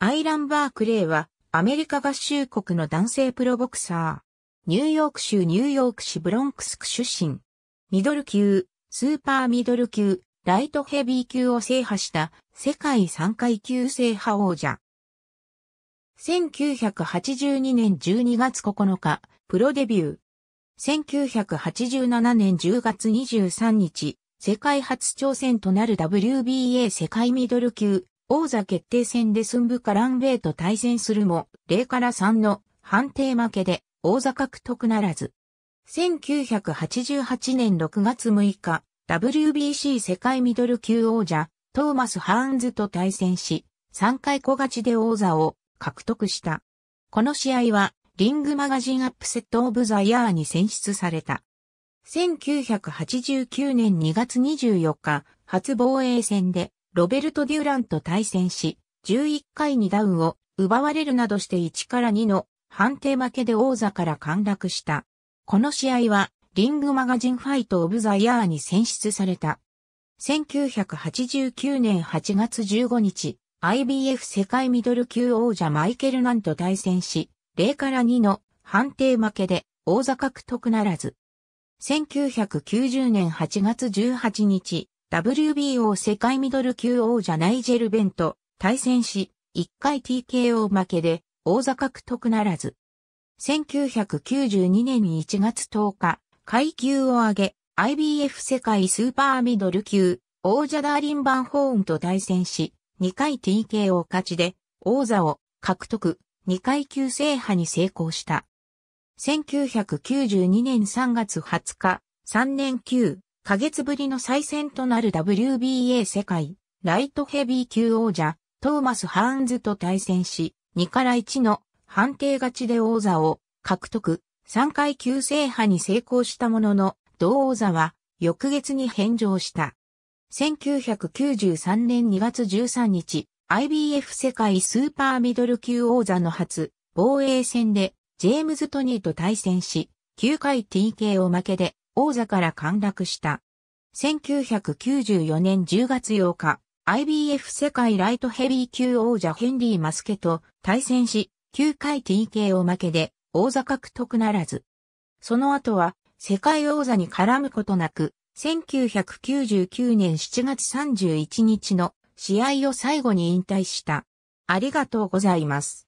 アイラン・バークレーは、アメリカ合衆国の男性プロボクサー。ニューヨーク州ニューヨーク市ブロンクス区出身。ミドル級、スーパーミドル級、ライトヘビー級を制覇した世界3階級制覇王者。1982年12月9日、プロデビュー。1987年10月23日、世界初挑戦となる WBA 世界ミドル級王座決定戦で寸部カランベイと対戦するも、0から3の判定負けで王座獲得ならず。1988年6月6日、WBC 世界ミドル級王者、トーマス・ハーンズと対戦し、3回小勝ちで王座を獲得した。この試合は、リングマガジンアップセットオブザヤーに選出された。1989年2月24日、初防衛戦で、ロベルト・デュランと対戦し、11回にダウンを奪われるなどして1から2の判定負けで王座から陥落した。この試合は、リングマガジンファイト・オブ・ザ・イヤーに選出された。1989年8月15日、IBF 世界ミドル級王者マイケル・ナンと対戦し、0から2の判定負けで王座獲得ならず。1990年8月18日、WBO 世界ミドル級王者ナイジェル・ベンと対戦し、1回 TKO 負けで王座獲得ならず。1992年1月10日、階級を上げ、IBF 世界スーパーミドル級王者ダーリン・バンホーンと対戦し、2回 TKO 勝ちで王座を獲得、2階級制覇に成功した。1992年3月20日、3年9、ヶ月ぶりの再戦となる WBA 世界、ライトヘビー級王者、トーマス・ハーンズと対戦し、2から1の判定勝ちで王座を獲得、3階級制覇に成功したものの、同王座は翌月に返上した。1993年2月13日、IBF 世界スーパーミドル級王座の初、防衛戦で、ジェームズ・トニーと対戦し、9回 TK を負けで、王座から陥落した。1994年10月8日、IBF 世界ライトヘビー級王者ヘンリー・マスケと対戦し、9回 t k を負けで王座獲得ならず。その後は世界王座に絡むことなく、1999年7月31日の試合を最後に引退した。ありがとうございます。